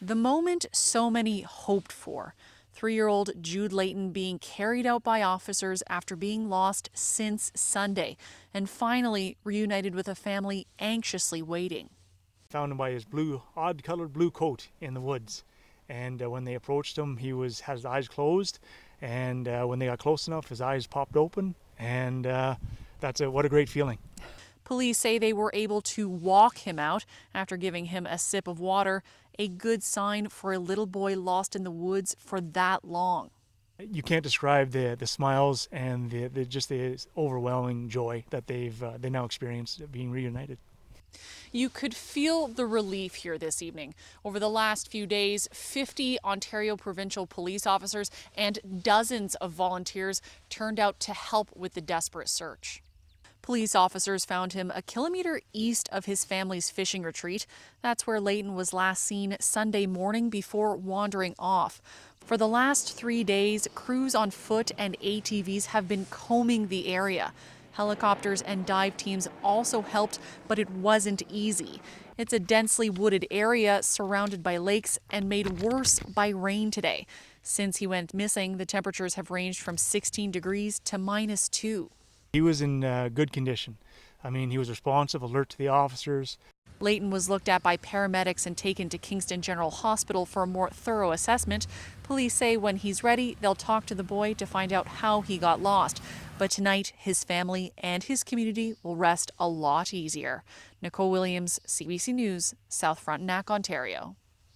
The moment so many hoped for, three year old Jude Layton being carried out by officers after being lost since Sunday, and finally reunited with a family anxiously waiting. Found him by his blue, odd colored blue coat in the woods. And uh, when they approached him, he was had his eyes closed. And uh, when they got close enough, his eyes popped open. And uh, that's a, what a great feeling. Police say they were able to walk him out after giving him a sip of water, a good sign for a little boy lost in the woods for that long. You can't describe the the smiles and the, the just the overwhelming joy that they've uh, they now experienced being reunited. You could feel the relief here this evening. Over the last few days, 50 Ontario provincial police officers and dozens of volunteers turned out to help with the desperate search. Police officers found him a kilometer east of his family's fishing retreat. That's where Layton was last seen Sunday morning before wandering off. For the last three days, crews on foot and ATVs have been combing the area. Helicopters and dive teams also helped, but it wasn't easy. It's a densely wooded area surrounded by lakes and made worse by rain today. Since he went missing, the temperatures have ranged from 16 degrees to minus 2. He was in uh, good condition. I mean, he was responsive, alert to the officers. Layton was looked at by paramedics and taken to Kingston General Hospital for a more thorough assessment. Police say when he's ready, they'll talk to the boy to find out how he got lost. But tonight, his family and his community will rest a lot easier. Nicole Williams, CBC News, South Frontenac, Ontario.